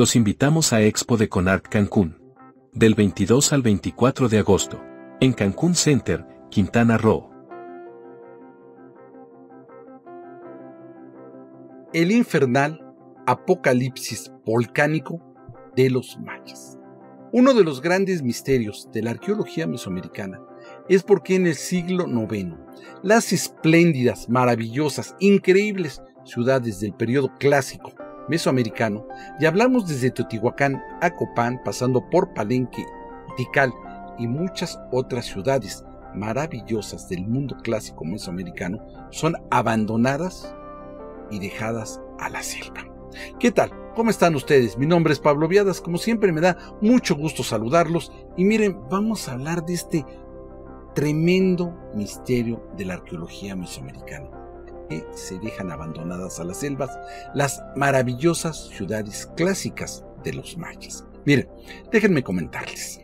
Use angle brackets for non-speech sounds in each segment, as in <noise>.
los invitamos a Expo de Conart Cancún. Del 22 al 24 de agosto. En Cancún Center, Quintana Roo. El infernal apocalipsis volcánico de los mayas. Uno de los grandes misterios de la arqueología mesoamericana es porque en el siglo IX las espléndidas, maravillosas, increíbles ciudades del periodo clásico mesoamericano y hablamos desde Teotihuacán a Copán, pasando por Palenque, Tikal y muchas otras ciudades maravillosas del mundo clásico mesoamericano, son abandonadas y dejadas a la selva. ¿Qué tal? ¿Cómo están ustedes? Mi nombre es Pablo Viadas, como siempre me da mucho gusto saludarlos y miren, vamos a hablar de este tremendo misterio de la arqueología mesoamericana se dejan abandonadas a las selvas las maravillosas ciudades clásicas de los mayas. Miren, déjenme comentarles.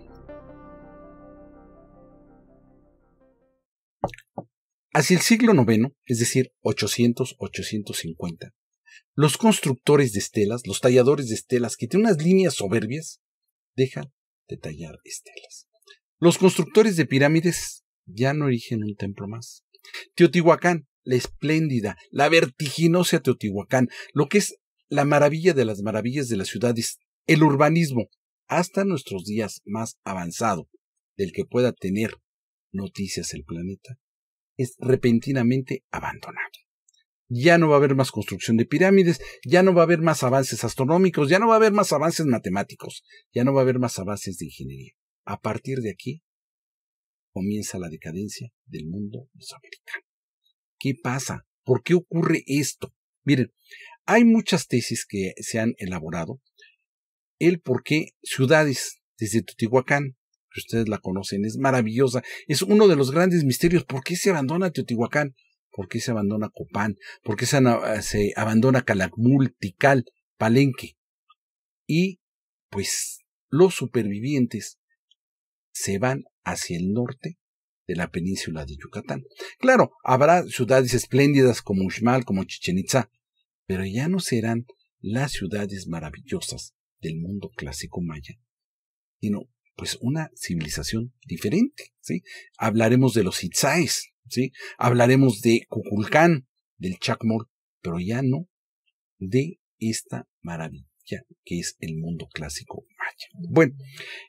Hacia el siglo IX, es decir, 800-850, los constructores de estelas, los talladores de estelas, que tienen unas líneas soberbias, dejan de tallar estelas. Los constructores de pirámides ya no erigen un templo más. Teotihuacán, la espléndida, la vertiginosa Teotihuacán, lo que es la maravilla de las maravillas de las ciudades, el urbanismo, hasta nuestros días más avanzado, del que pueda tener noticias el planeta, es repentinamente abandonado. Ya no va a haber más construcción de pirámides, ya no va a haber más avances astronómicos, ya no va a haber más avances matemáticos, ya no va a haber más avances de ingeniería. A partir de aquí comienza la decadencia del mundo mesoamericano. ¿Qué pasa? ¿Por qué ocurre esto? Miren, hay muchas tesis que se han elaborado. El por qué ciudades, desde Teotihuacán, que ustedes la conocen, es maravillosa. Es uno de los grandes misterios. ¿Por qué se abandona Teotihuacán? ¿Por qué se abandona Copán? ¿Por qué se, ah, se abandona Calakmul, Tikal, Palenque? Y pues los supervivientes se van hacia el norte de la península de Yucatán. Claro, habrá ciudades espléndidas como Uxmal, como Chichen Itza, pero ya no serán las ciudades maravillosas del mundo clásico maya, sino pues una civilización diferente, ¿sí? Hablaremos de los Itzaes, ¿sí? Hablaremos de Cuculcán, del Chacmol, pero ya no de esta maravilla que es el mundo clásico bueno,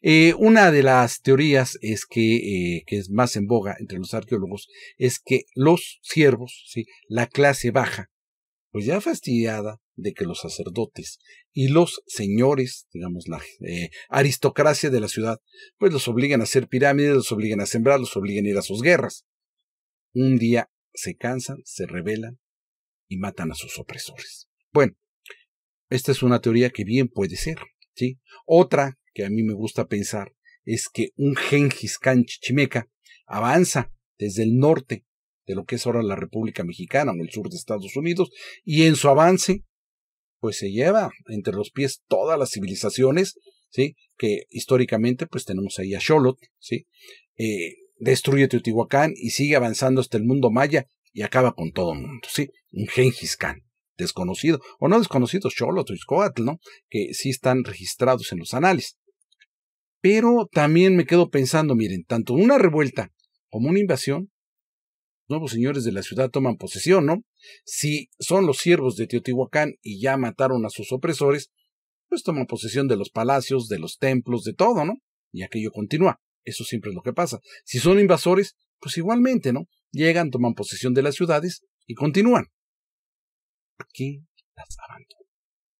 eh, una de las teorías es que, eh, que, es más en boga entre los arqueólogos es que los siervos, ¿sí? la clase baja, pues ya fastidiada de que los sacerdotes y los señores, digamos, la eh, aristocracia de la ciudad, pues los obligan a hacer pirámides, los obligan a sembrar, los obligan a ir a sus guerras. Un día se cansan, se rebelan y matan a sus opresores. Bueno, esta es una teoría que bien puede ser. Otra que a mí me gusta pensar es que un Gengis Khan chichimeca avanza desde el norte de lo que es ahora la República Mexicana o el sur de Estados Unidos y en su avance pues se lleva entre los pies todas las civilizaciones, ¿sí? Que históricamente pues tenemos ahí a Sholot, ¿sí? Eh, destruye Teotihuacán y sigue avanzando hasta el mundo maya y acaba con todo el mundo, ¿sí? Un Gengis Khan desconocido, o no desconocidos, Cholo, Triscoatl, ¿no? Que sí están registrados en los anales. Pero también me quedo pensando, miren, tanto una revuelta como una invasión, nuevos señores de la ciudad toman posesión, ¿no? Si son los siervos de Teotihuacán y ya mataron a sus opresores, pues toman posesión de los palacios, de los templos, de todo, ¿no? Y aquello continúa. Eso siempre es lo que pasa. Si son invasores, pues igualmente, ¿no? Llegan, toman posesión de las ciudades y continúan qué las abandonó?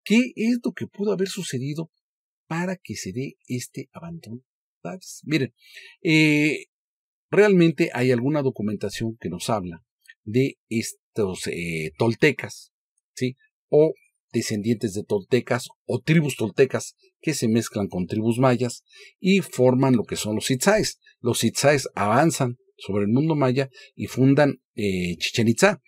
¿Qué es lo que pudo haber sucedido para que se dé este abandono? ¿Sabes? Miren, eh, realmente hay alguna documentación que nos habla de estos eh, toltecas, ¿sí? O descendientes de toltecas o tribus toltecas que se mezclan con tribus mayas y forman lo que son los itzaes. Los itzaes avanzan sobre el mundo maya y fundan eh, Chichen Itza,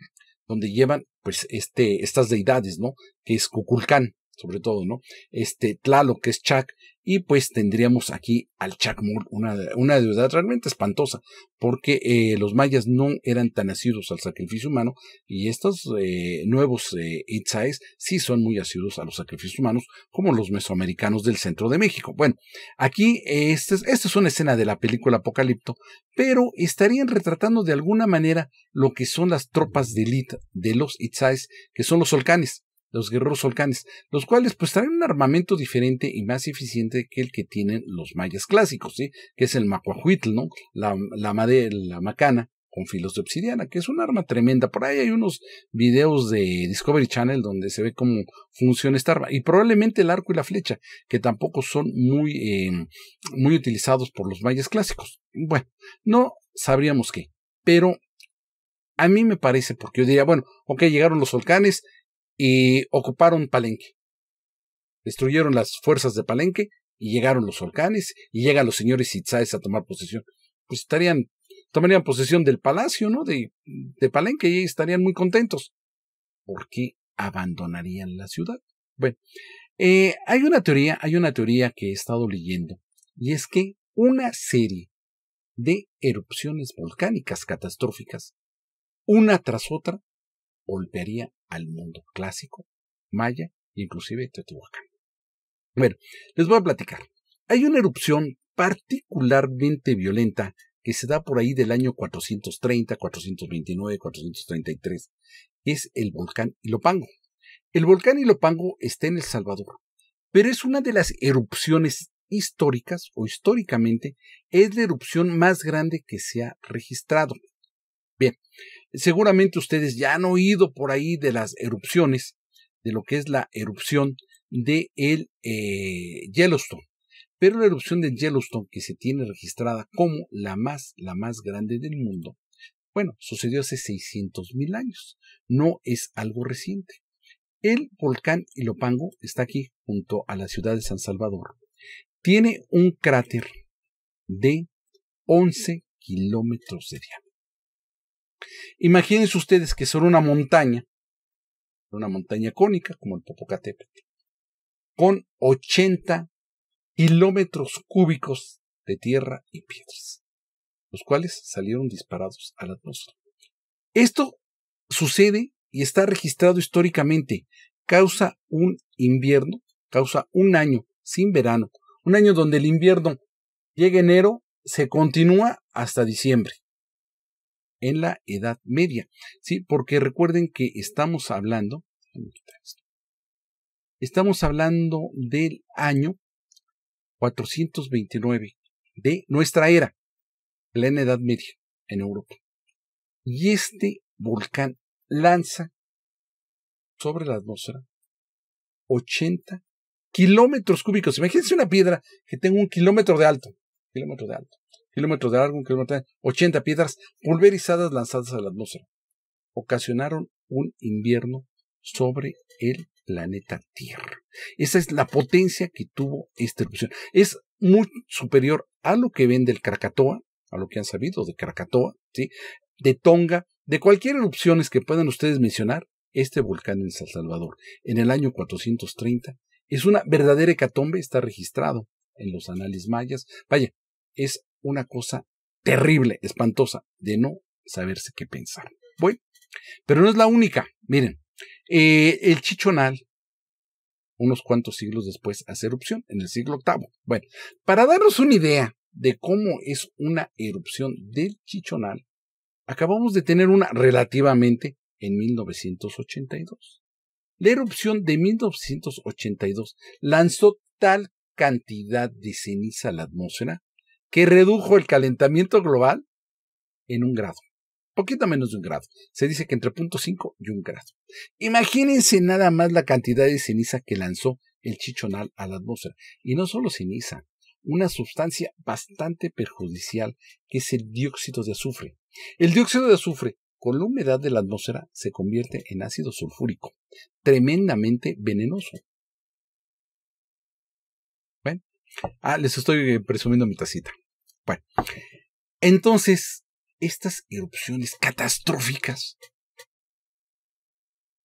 donde llevan pues este, estas deidades, ¿no? Que es Cuculcán, sobre todo, ¿no? Este Tlaloc, que es Chac, y pues tendríamos aquí al Chuck una, una deidad realmente espantosa, porque eh, los mayas no eran tan asiduos al sacrificio humano, y estos eh, nuevos eh, sí son muy asiduos a los sacrificios humanos, como los mesoamericanos del centro de México. Bueno, aquí este esta es, una escena de la película Apocalipto, pero estarían retratando de alguna manera lo que son las tropas de élite de los Itzáes, que son los Solcanes los guerreros volcanes, los cuales pues traen un armamento diferente y más eficiente que el que tienen los mayas clásicos, ¿sí? que es el macuahuitl, ¿no? la, madera, la macana con filos de obsidiana, que es un arma tremenda. Por ahí hay unos videos de Discovery Channel donde se ve cómo funciona esta arma. Y probablemente el arco y la flecha, que tampoco son muy, em, muy utilizados por los mayas clásicos. Bueno, no sabríamos qué, pero a mí me parece, porque yo diría, bueno, ok, llegaron los volcanes, y ocuparon Palenque. Destruyeron las fuerzas de Palenque y llegaron los volcanes y llegan los señores Itzaes a tomar posesión. Pues estarían, tomarían posesión del palacio, ¿no? De, de Palenque y estarían muy contentos. ¿Por qué abandonarían la ciudad? Bueno, eh, hay una teoría, hay una teoría que he estado leyendo y es que una serie de erupciones volcánicas catastróficas, una tras otra, golpearía al mundo clásico, maya inclusive Teotihuacán. Bueno, les voy a platicar. Hay una erupción particularmente violenta que se da por ahí del año 430, 429, 433. Es el volcán Ilopango. El volcán Ilopango está en El Salvador, pero es una de las erupciones históricas o históricamente es la erupción más grande que se ha registrado. Bien, Seguramente ustedes ya han oído por ahí de las erupciones, de lo que es la erupción de el eh, Yellowstone. Pero la erupción del Yellowstone, que se tiene registrada como la más, la más grande del mundo, bueno, sucedió hace 600 mil años, no es algo reciente. El volcán Ilopango está aquí junto a la ciudad de San Salvador. Tiene un cráter de 11 kilómetros de diámetro. Imagínense ustedes que son una montaña, una montaña cónica como el Popocatépetl, con 80 kilómetros cúbicos de tierra y piedras, los cuales salieron disparados a la atmósfera. Esto sucede y está registrado históricamente. Causa un invierno, causa un año sin verano, un año donde el invierno llega enero, se continúa hasta diciembre en la Edad Media, ¿sí? Porque recuerden que estamos hablando, estamos hablando del año 429 de nuestra era, plena Edad Media en Europa. Y este volcán lanza sobre la atmósfera 80 kilómetros cúbicos. Imagínense una piedra que tenga un kilómetro de alto, kilómetro de alto kilómetros de largo, un kilómetro 80 piedras pulverizadas lanzadas a la atmósfera. Ocasionaron un invierno sobre el planeta Tierra. Esa es la potencia que tuvo esta erupción. Es muy superior a lo que ven del Krakatoa, a lo que han sabido de Krakatoa, ¿sí? de Tonga, de cualquier erupción que puedan ustedes mencionar, este volcán en San Salvador, en el año 430, es una verdadera hecatombe, está registrado en los anales mayas. Vaya, es una cosa terrible, espantosa, de no saberse qué pensar. Bueno, pero no es la única. Miren, eh, el chichonal, unos cuantos siglos después, hace erupción, en el siglo VIII. Bueno, para darnos una idea de cómo es una erupción del chichonal, acabamos de tener una relativamente en 1982. La erupción de 1982 lanzó tal cantidad de ceniza a la atmósfera que redujo el calentamiento global en un grado, poquito menos de un grado. Se dice que entre 0.5 y un grado. Imagínense nada más la cantidad de ceniza que lanzó el chichonal a la atmósfera. Y no solo ceniza, una sustancia bastante perjudicial que es el dióxido de azufre. El dióxido de azufre con la humedad de la atmósfera se convierte en ácido sulfúrico, tremendamente venenoso. Ah, les estoy presumiendo mi tacita entonces, estas erupciones catastróficas,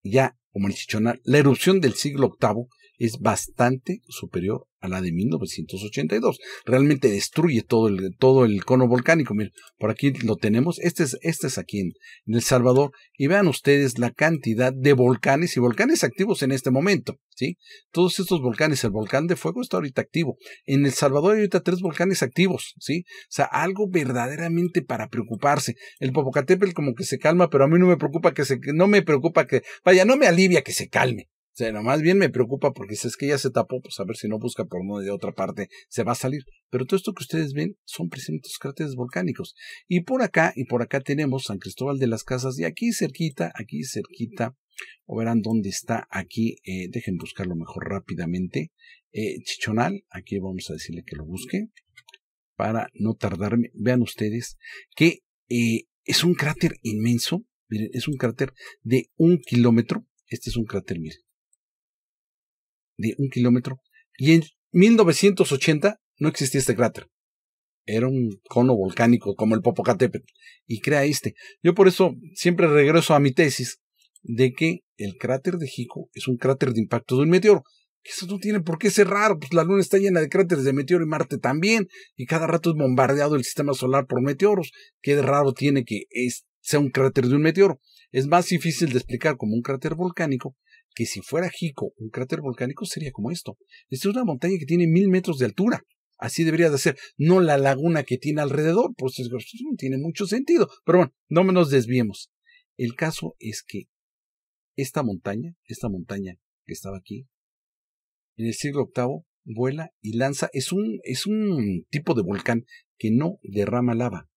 ya como el chichonar la erupción del siglo VIII es bastante superior a la de 1982. Realmente destruye todo el, todo el cono volcánico. Miren, por aquí lo tenemos. Este es, este es aquí en, El Salvador. Y vean ustedes la cantidad de volcanes y volcanes activos en este momento. ¿sí? Todos estos volcanes, el volcán de fuego está ahorita activo. En El Salvador hay ahorita tres volcanes activos. ¿sí? O sea, algo verdaderamente para preocuparse. El Popocatépetl como que se calma, pero a mí no me preocupa que se, no me preocupa que, vaya, no me alivia que se calme. O sea, nomás bien me preocupa porque si es que ya se tapó, pues a ver si no busca por no de otra parte, se va a salir. Pero todo esto que ustedes ven son presentes cráteres volcánicos. Y por acá, y por acá tenemos San Cristóbal de las Casas, y aquí cerquita, aquí cerquita, o verán dónde está aquí, eh, dejen buscarlo mejor rápidamente. Eh, Chichonal, aquí vamos a decirle que lo busque, para no tardarme. Vean ustedes que eh, es un cráter inmenso, miren, es un cráter de un kilómetro. Este es un cráter, miren de un kilómetro. Y en 1980 no existía este cráter. Era un cono volcánico como el Popocatépetl. Y crea este. Yo por eso siempre regreso a mi tesis de que el cráter de Hico es un cráter de impacto de un meteoro. eso no tiene por qué ser raro, pues la Luna está llena de cráteres de meteoro y Marte también, y cada rato es bombardeado el sistema solar por meteoros. Qué de raro tiene que es, sea un cráter de un meteoro. Es más difícil de explicar como un cráter volcánico que si fuera Jico un cráter volcánico sería como esto. Esta es una montaña que tiene mil metros de altura. Así debería de ser, no la laguna que tiene alrededor, pues eso no tiene mucho sentido. Pero bueno, no nos desviemos. El caso es que esta montaña, esta montaña que estaba aquí, en el siglo VIII, vuela y lanza, es un, es un tipo de volcán que no derrama lava,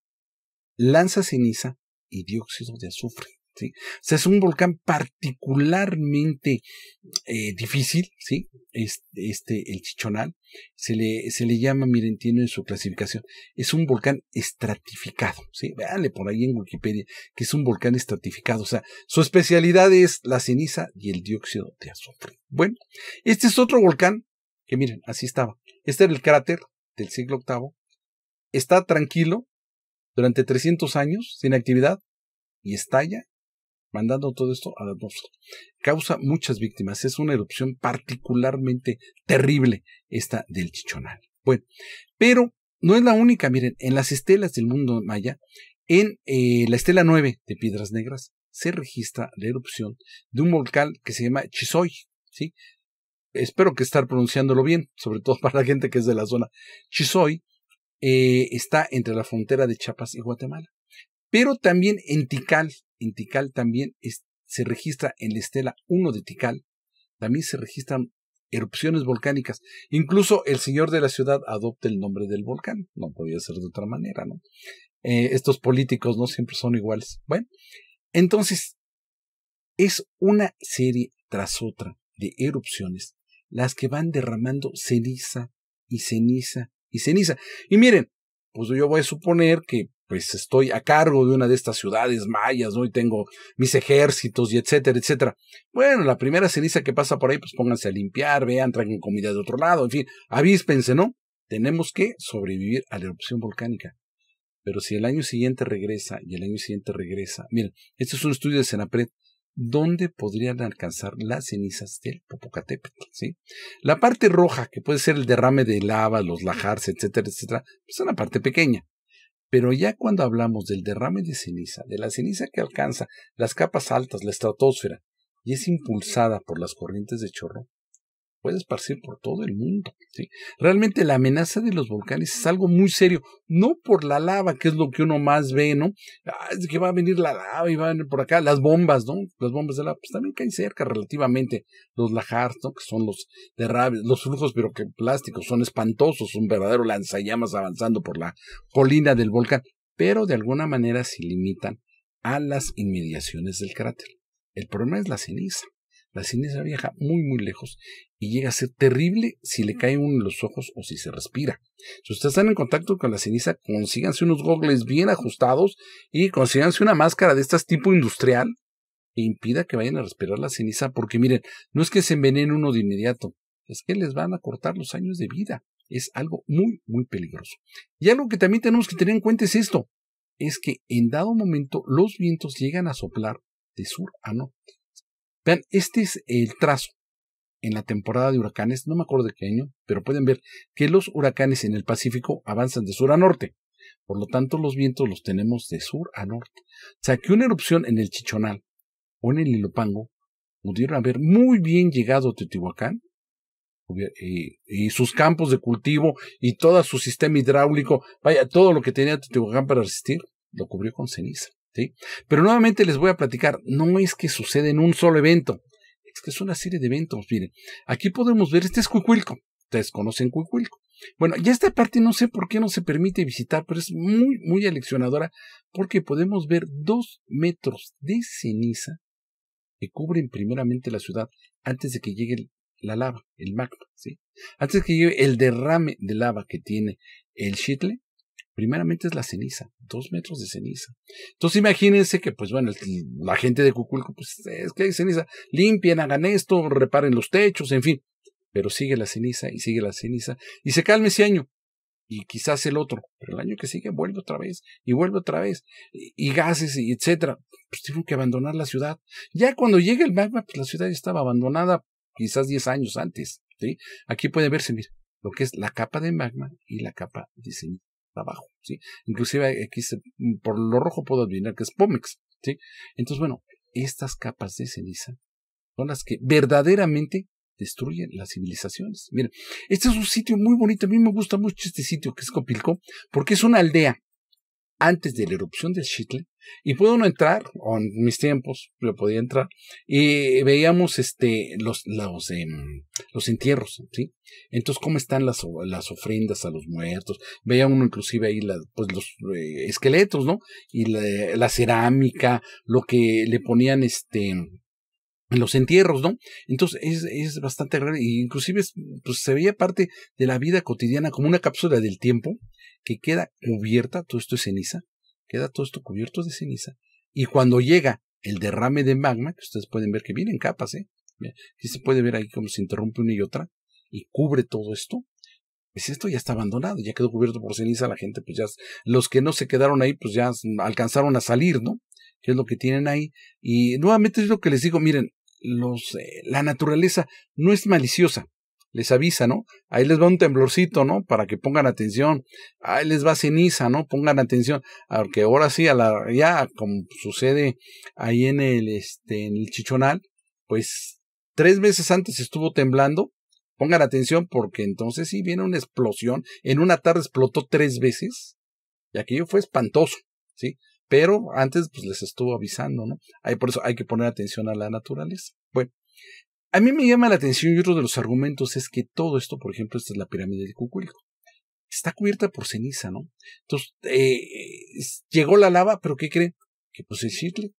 lanza ceniza y dióxido de azufre. Este, o sea, es un volcán particularmente eh, difícil, ¿sí? Este, este, el Chichonal, se le, se le llama, miren, tiene su clasificación, es un volcán estratificado, ¿sí? por ahí en Wikipedia, que es un volcán estratificado, o sea, su especialidad es la ceniza y el dióxido de azufre. Bueno, este es otro volcán que miren, así estaba. Este era el cráter del siglo VIII. Está tranquilo durante 300 años sin actividad y estalla mandando todo esto a atmósfera Causa muchas víctimas. Es una erupción particularmente terrible esta del Chichonal. Bueno, pero no es la única. Miren, en las estelas del mundo maya, en eh, la estela 9 de Piedras Negras, se registra la erupción de un volcán que se llama Chisoy. ¿sí? Espero que estar pronunciándolo bien, <laughs> sobre todo para la gente que es de la zona. Chisoy eh, está entre la frontera de Chiapas y Guatemala. Pero también en Tikal, en Tikal también se registra en la estela 1 de Tikal, también se registran erupciones volcánicas. Incluso el señor de la ciudad adopta el nombre del volcán. No podía ser de otra manera, ¿no? Eh, estos políticos no siempre son iguales. Bueno, entonces es una serie tras otra de erupciones las que van derramando ceniza y ceniza y ceniza. Y miren, pues yo voy a suponer que pues estoy a cargo de una de estas ciudades mayas, ¿no? Y tengo mis ejércitos y etcétera, etcétera. Bueno, la primera ceniza que pasa por ahí, pues pónganse a limpiar, vean, traigan comida de otro lado, en fin, avíspense, ¿no? Tenemos que sobrevivir a la erupción volcánica. Pero si el año siguiente regresa y el año siguiente regresa, miren, este es un estudio de Senapred, ¿dónde podrían alcanzar las cenizas del Popocatépetl? ¿sí? La parte roja, que puede ser el derrame de lava, los lajarse, etcétera, etcétera, pues, es una parte pequeña. Pero ya cuando hablamos del derrame de ceniza, de la ceniza que alcanza las capas altas, la estratosfera, y es impulsada por las corrientes de chorro, puede esparcir por todo el mundo. ¿sí? Realmente la amenaza de los volcanes es algo muy serio, no por la lava, que es lo que uno más ve, ¿no? Ah, es que va a venir la lava y va a venir por acá las bombas, ¿no? Las bombas de lava, pues también caen cerca relativamente los lajars, ¿no? Que son los derrabes, los flujos pero que plásticos son espantosos, un verdadero lanzallamas avanzando por la colina del volcán, pero de alguna manera se limitan a las inmediaciones del cráter. El problema es la ceniza. La ceniza viaja muy, muy lejos y llega a ser terrible si le cae uno en los ojos o si se respira. Si ustedes están en contacto con la ceniza, consíganse unos gogles bien ajustados y consíganse una máscara de este tipo industrial e impida que vayan a respirar la ceniza, porque miren, no es que se envenene uno de inmediato, es que les van a cortar los años de vida. Es algo muy, muy peligroso. Y algo que también tenemos que tener en cuenta es esto, es que en dado momento los vientos llegan a soplar de sur a norte. Vean, este es el trazo en la temporada de huracanes, no me acuerdo de qué año, pero pueden ver que los huracanes en el Pacífico avanzan de sur a norte. Por lo tanto, los vientos los tenemos de sur a norte. O sea, que una erupción en el Chichonal o en el Ilopango pudieron haber muy bien llegado a Teotihuacán eh, y, sus campos de cultivo y todo su sistema hidráulico, vaya, todo lo que tenía Teotihuacán para resistir, lo cubrió con ceniza. Pero nuevamente les voy a platicar, no es que suceda en un solo evento, es que es una serie de eventos. Miren, aquí podemos ver, este es Cuicuilco. Ustedes conocen Cuicuilco. Bueno, y esta parte no sé por qué no se permite visitar, pero es muy, muy aleccionadora porque podemos ver dos metros de ceniza que cubren primeramente la ciudad antes de que llegue la lava, el magma, ¿sí? Antes de que llegue el derrame de lava que tiene el Chitle, primeramente es la ceniza, dos metros de ceniza. Entonces imagínense que, pues bueno, la gente de Cuculco, pues es que hay ceniza, limpien, hagan esto, reparen los techos, en fin. Pero sigue la ceniza y sigue la ceniza y se calma ese año y quizás el otro, pero el año que sigue vuelve otra vez y vuelve otra vez y, gases y etcétera. Pues tienen que abandonar la ciudad. Ya cuando llega el magma, pues la ciudad estaba abandonada quizás 10 años antes. ¿sí? Aquí puede verse, mira, lo que es la capa de magma y la capa de ceniza abajo, ¿sí? Inclusive aquí por lo rojo puedo adivinar que es Pómex, ¿sí? Entonces, bueno, estas capas de ceniza son las que verdaderamente destruyen las civilizaciones. Miren, este es un sitio muy bonito, a mí me gusta mucho este sitio que es Copilco, porque es una aldea. Antes de la erupción del Chitle, y pudo uno entrar, o en mis tiempos, pero podía entrar, y veíamos este, los, los, em, los entierros, ¿sí? Entonces, ¿cómo están las, las ofrendas a los muertos? Veía uno inclusive ahí pues, los eh, esqueletos, ¿no? Y la, cerámica, lo que le ponían este, en los entierros, ¿no? Entonces es, es bastante raro y inclusive pues, se veía parte de la vida cotidiana como una cápsula del tiempo que queda cubierta, todo esto es ceniza, queda todo esto cubierto de ceniza. Y cuando llega el derrame de magma, que ustedes pueden ver que viene capas, ¿eh? y se puede ver ahí cómo se interrumpe una y otra y cubre todo esto. Pues esto ya está abandonado, ya quedó cubierto por ceniza, la gente, pues ya, los que no se quedaron ahí, pues ya alcanzaron a salir, ¿no? Que es lo que tienen ahí. Y nuevamente es lo que les digo, miren, los, eh, la naturaleza no es maliciosa, les avisa, ¿no? Ahí les va un temblorcito, ¿no? Para que pongan atención. Ahí les va ceniza, ¿no? Pongan atención. Aunque ahora sí, a la, ya como sucede ahí en el, este, en el Chichonal, pues tres meses antes estuvo temblando. Pongan atención porque entonces sí viene una explosión. En una tarde explotó tres veces. Y aquello fue espantoso, ¿sí? Pero antes pues les estuvo avisando, ¿no? Ahí por eso hay que poner atención a la naturaleza. Bueno, a mí me llama la atención y otro de los argumentos es que todo esto, por ejemplo, esta es la pirámide de Cuculco, está cubierta por ceniza, ¿no? Entonces, eh, llegó la lava, pero ¿qué creen? Que pues el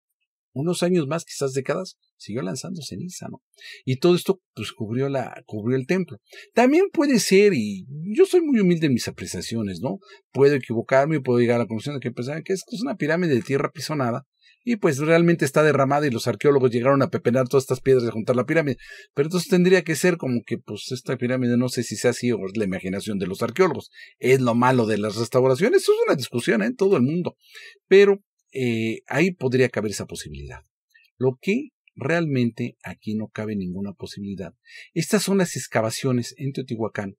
unos años más, quizás décadas, siguió lanzando ceniza, ¿no? Y todo esto, pues, cubrió, la, cubrió el templo. También puede ser, y yo soy muy humilde en mis apreciaciones, ¿no? Puedo equivocarme y puedo llegar a la conclusión de que pensaban pues, que es una pirámide de tierra pisonada, y pues realmente está derramada y los arqueólogos llegaron a pepenar todas estas piedras a juntar la pirámide. Pero entonces tendría que ser como que pues esta pirámide no sé si sea así o es la imaginación de los arqueólogos. Es lo malo de las restauraciones, Eso es una discusión ¿eh? en todo el mundo. Pero eh, ahí podría caber esa posibilidad. Lo que realmente aquí no cabe ninguna posibilidad. Estas son las excavaciones en Teotihuacán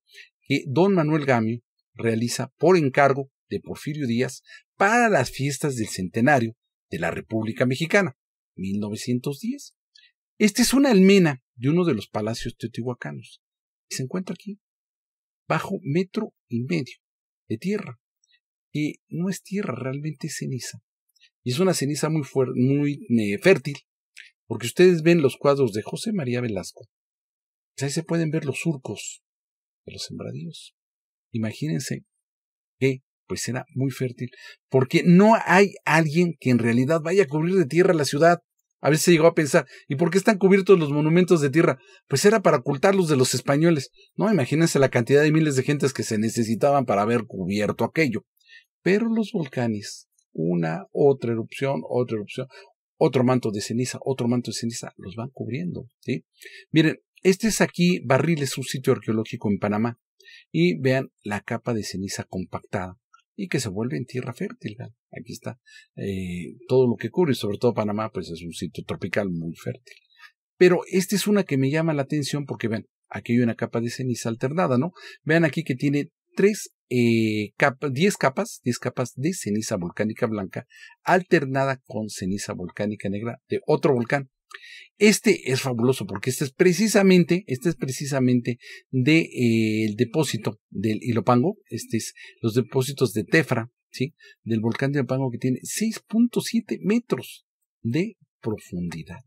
que don Manuel Gamio realiza por encargo de Porfirio Díaz para las fiestas del centenario de la República Mexicana, 1910. Esta es una almena de uno de los palacios teotihuacanos. Y se encuentra aquí, bajo metro y medio de tierra. que no es tierra, realmente es ceniza. Y es una ceniza muy, muy eh, fértil, porque ustedes ven los cuadros de José María Velasco. Pues ahí se pueden ver los surcos de los sembradíos. Imagínense pues era muy fértil, porque no hay alguien que en realidad vaya a cubrir de tierra la ciudad. A veces llegó a pensar, ¿y por qué están cubiertos los monumentos de tierra? Pues era para ocultarlos de los españoles. No, imagínense la cantidad de miles de gentes que se necesitaban para haber cubierto aquello. Pero los volcanes, una, otra erupción, otra erupción, otro manto de ceniza, otro manto de ceniza, los van cubriendo. ¿sí? Miren, este es aquí, Barriles, es un sitio arqueológico en Panamá. Y vean la capa de ceniza compactada y que se vuelve en tierra fértil. Aquí está eh, todo lo que cubre, sobre todo Panamá, pues es un sitio tropical muy fértil. Pero esta es una que me llama la atención porque ven, aquí hay una capa de ceniza alternada, ¿no? Vean aquí que tiene tres, eh, capas, diez capas de ceniza volcánica blanca alternada con ceniza volcánica negra de otro volcán este es fabuloso porque este es precisamente, este es precisamente eh, depósito del Ilopango, este es los depósitos de Tefra, ¿sí? Del volcán de Ilopango que tiene 6.7 metros de profundidad.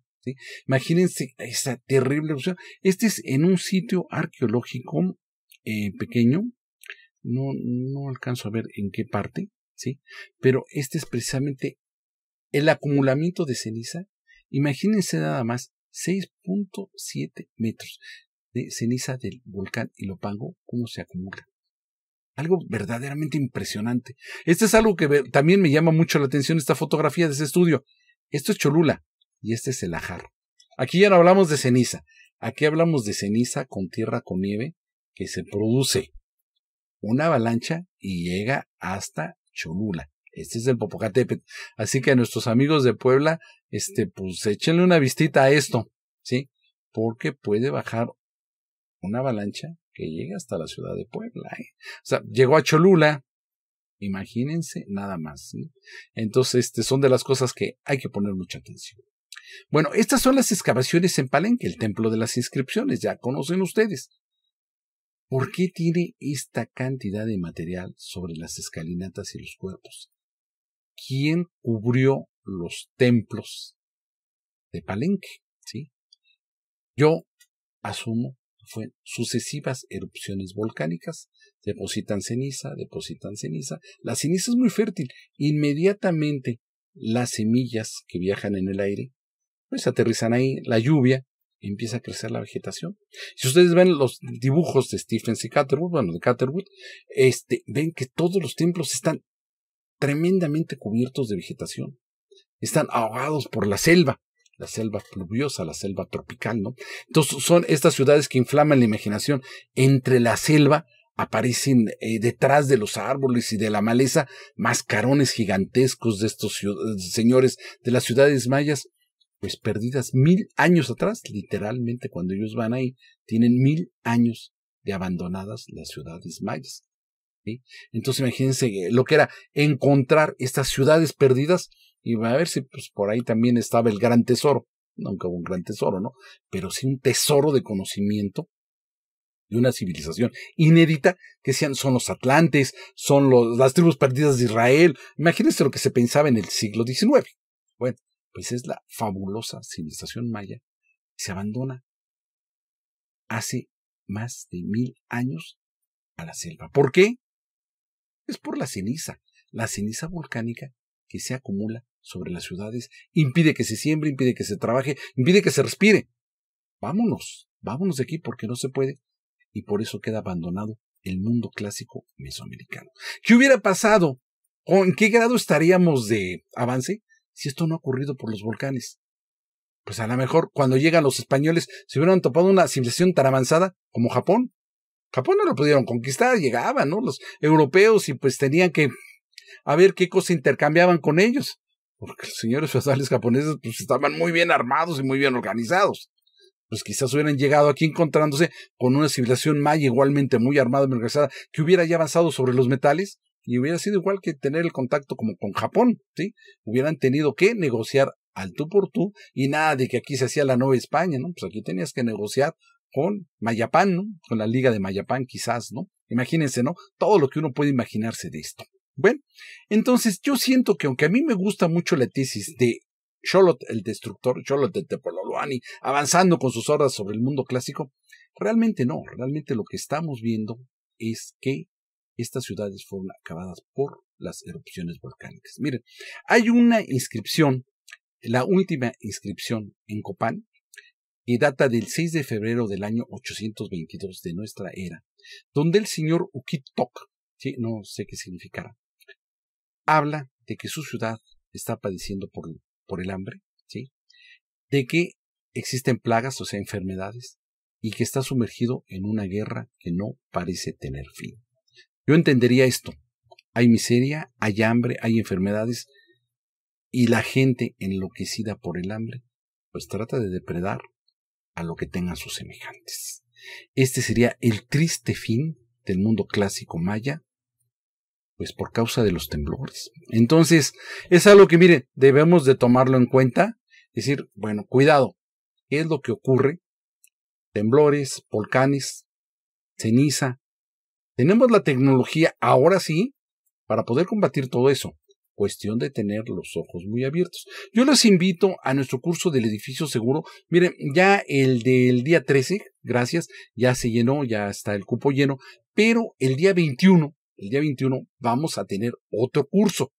Imagínense esta terrible erupción. Este es en un sitio arqueológico eh, pequeño, no, no alcanzo a ver en qué parte, ¿sí? Pero este es precisamente el acumulamiento de ceniza Imagínense nada más, 6.7 metros de ceniza del volcán Ilopango, cómo se acumula. Algo verdaderamente impresionante. Este es algo que también me llama mucho la atención, esta fotografía de ese estudio. Esto es Cholula y este es el Ajar. Aquí ya no hablamos de ceniza. Aquí hablamos de ceniza con tierra, con nieve, que se produce una avalancha y llega hasta Cholula. Este es el Popocatépetl. Así que a nuestros amigos de Puebla, este, pues échenle una vistita a esto, ¿sí? Porque puede bajar una avalancha que llegue hasta la ciudad de Puebla. ¿eh? O sea, llegó a Cholula, imagínense nada más. ¿sí? Entonces, este, son de las cosas que hay que poner mucha atención. Bueno, estas son las excavaciones en Palenque, el templo de las inscripciones, ya conocen ustedes. ¿Por qué tiene esta cantidad de material sobre las escalinatas y los cuerpos? quién cubrió los templos de Palenque, ¿sí? Yo asumo que fueron sucesivas erupciones volcánicas, depositan ceniza, depositan ceniza, la ceniza es muy fértil, inmediatamente las semillas que viajan en el aire, pues aterrizan ahí, la lluvia, empieza a crecer la vegetación. Si ustedes ven los dibujos de Stephens y Catherwood, bueno, de Catherwood, este, ven que todos los templos están tremendamente cubiertos de vegetación. Están ahogados por la selva, la selva pluviosa, la selva tropical, ¿no? Entonces son estas ciudades que inflaman la imaginación. Entre la selva aparecen eh, detrás de los árboles y de la maleza mascarones gigantescos de estos eh, señores de las ciudades mayas, pues perdidas mil años atrás, literalmente cuando ellos van ahí, tienen mil años de abandonadas las ciudades mayas. Entonces imagínense eh, lo que era encontrar estas ciudades perdidas y a ver si pues, por ahí también estaba el gran tesoro, hubo un gran tesoro, ¿no? Pero sí un tesoro de conocimiento de una civilización inédita que sean, son los atlantes, son los, las tribus perdidas de Israel. Imagínense lo que se pensaba en el siglo XIX. Bueno, pues es la fabulosa civilización maya que se abandona hace más de mil años a la selva. ¿Por qué? es por la ceniza. La ceniza volcánica que se acumula sobre las ciudades impide que se siembre, impide que se trabaje, impide que se respire. Vámonos, vámonos de aquí porque no se puede. Y por eso queda abandonado el mundo clásico mesoamericano. ¿Qué hubiera pasado? ¿O en qué grado estaríamos de avance si esto no ha ocurrido por los volcanes? Pues a lo mejor cuando llegan los españoles se hubieran topado una civilización tan avanzada como Japón, Japón no lo pudieron conquistar, llegaban, ¿no? Los europeos y pues tenían que a ver qué cosa intercambiaban con ellos, porque los señores feudales japoneses pues estaban muy bien armados y muy bien organizados. Pues quizás hubieran llegado aquí encontrándose con una civilización maya igualmente muy armada y organizada que hubiera ya avanzado sobre los metales y hubiera sido igual que tener el contacto como con Japón, ¿sí? Hubieran tenido que negociar al tú por tú y nada de que aquí se hacía la nueva España, ¿no? Pues aquí tenías que negociar con Mayapán, ¿no? Con la Liga de Mayapán, quizás, ¿no? Imagínense, ¿no? Todo lo que uno puede imaginarse de esto. Bueno, entonces yo siento que aunque a mí me gusta mucho la tesis de Sholot el Destructor, Sholot de Tepololoani, avanzando con sus hordas sobre el mundo clásico, realmente no, realmente lo que estamos viendo es que estas ciudades fueron acabadas por las erupciones volcánicas. Miren, hay una inscripción, la última inscripción en Copán, y data del 6 de febrero del año 822 de nuestra era, donde el señor Ukitok, ¿sí? no sé qué significará, habla de que su ciudad está padeciendo por, por el hambre, ¿sí? de que existen plagas, o sea, enfermedades, y que está sumergido en una guerra que no parece tener fin. Yo entendería esto. Hay miseria, hay hambre, hay enfermedades, y la gente enloquecida por el hambre, pues trata de depredar a lo que tengan sus semejantes. Este sería el triste fin del mundo clásico maya, pues por causa de los temblores. Entonces, es algo que, mire, debemos de tomarlo en cuenta, decir, bueno, cuidado, ¿qué es lo que ocurre? Temblores, volcanes, ceniza. Tenemos la tecnología ahora sí para poder combatir todo eso cuestión de tener los ojos muy abiertos. Yo los invito a nuestro curso del edificio seguro. Miren, ya el del día 13, gracias, ya se llenó, ya está el cupo lleno, pero el día 21, el día 21 vamos a tener otro curso.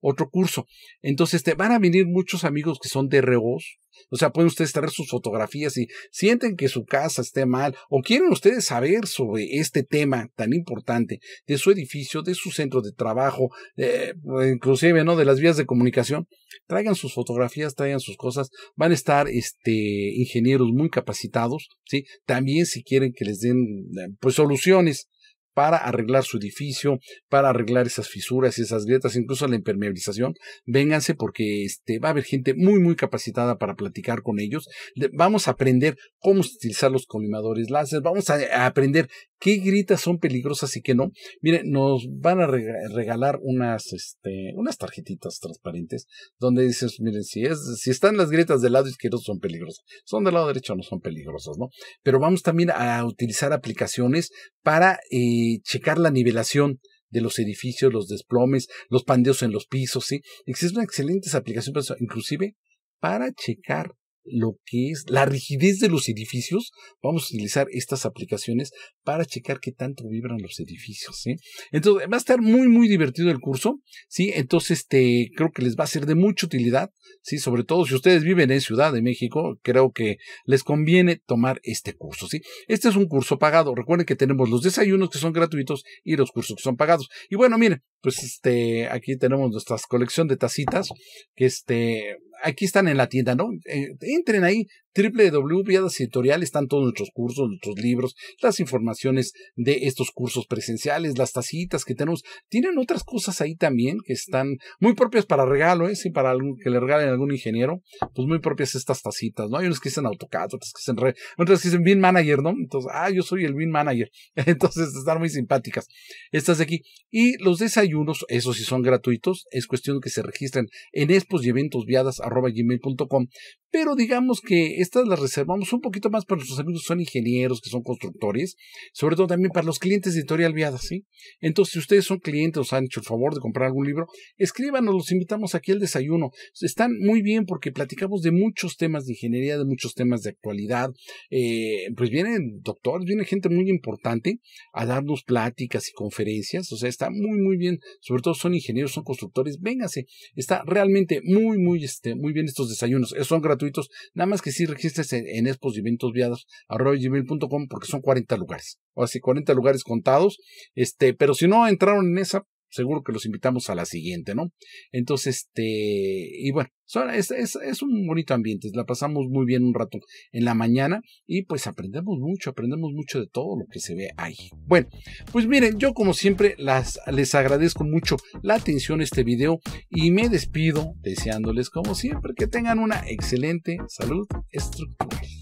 Otro curso. Entonces, te van a venir muchos amigos que son de reos O sea, pueden ustedes traer sus fotografías y sienten que su casa esté mal o quieren ustedes saber sobre este tema tan importante de su edificio, de su centro de trabajo, eh, inclusive, ¿no? De las vías de comunicación. Traigan sus fotografías, traigan sus cosas. Van a estar, este, ingenieros muy capacitados, ¿sí? También si quieren que les den, eh, pues, soluciones para arreglar su edificio, para arreglar esas fisuras y esas grietas, incluso la impermeabilización, vénganse porque este, va a haber gente muy, muy capacitada para platicar con ellos. Vamos a aprender cómo utilizar los colimadores láser, vamos a, aprender qué grietas son peligrosas y qué no. Miren, nos van a regalar unas, este, unas tarjetitas transparentes donde dicen, miren, si, es, si están las grietas del lado izquierdo son peligrosas, son del lado derecho no son peligrosas, ¿no? Pero vamos también a utilizar aplicaciones para eh, checar la nivelación de los edificios, los desplomes, los pandeos en los pisos, ¿sí? una excelente aplicación inclusive para checar lo que es la rigidez de los edificios, vamos a utilizar estas aplicaciones para checar qué tanto vibran los edificios. ¿sí? Entonces, va a estar muy, muy divertido el curso. ¿sí? Entonces, este, creo que les va a ser de mucha utilidad. ¿sí? Sobre todo si ustedes viven en Ciudad de México, creo que les conviene tomar este curso. ¿sí? Este es un curso pagado. Recuerden que tenemos los desayunos que son gratuitos y los cursos que son pagados. Y bueno, miren, pues este, aquí tenemos nuestra colección de tacitas, que este, aquí están en la tienda, ¿no? Eh, entren ahí, viadas Editorial están todos nuestros cursos, nuestros libros, las informaciones de estos cursos presenciales, las tacitas que tenemos. Tienen otras cosas ahí también que están muy propias para regalo, ¿eh? Sí, para que le regalen a algún ingeniero, pues muy propias estas tacitas, ¿no? Hay unos que dicen AutoCAD, otras que dicen, re, dicen Manager, ¿no? Entonces, ah, yo soy el BIM Manager. <laughs> Entonces, están muy simpáticas estas de aquí. Y los desayunos, esos sí son gratuitos, es cuestión que se registren en expos y eventos Pero digamos que estas las reservamos un poquito más para nuestros amigos que son ingenieros, que son constructores, sobre todo también para los clientes de Editorial Viada, ¿sí? Entonces, si ustedes son clientes, os han hecho el favor de comprar algún libro, escríbanos, los invitamos aquí al desayuno. Están muy bien porque platicamos de muchos temas de ingeniería, de muchos temas de actualidad. Eh, pues vienen doctores, viene gente muy importante a darnos pláticas y conferencias, o sea, está muy, muy bien, sobre todo son ingenieros, son constructores, véngase, está realmente muy, muy, este, muy bien estos desayunos, son gratuitos, nada más que sí existe en, en gmail.com porque son 40 lugares. O así, 40 lugares contados. Este, pero si no entraron en esa, seguro que los invitamos a la siguiente, ¿no? Entonces, este, y bueno, es, un bonito ambiente, la pasamos muy bien un rato en la mañana y pues aprendemos mucho, aprendemos mucho de todo lo que se ve ahí. Bueno, pues miren, yo como siempre las, les agradezco mucho la atención a este video y me despido deseándoles como siempre que tengan una excelente salud estructural.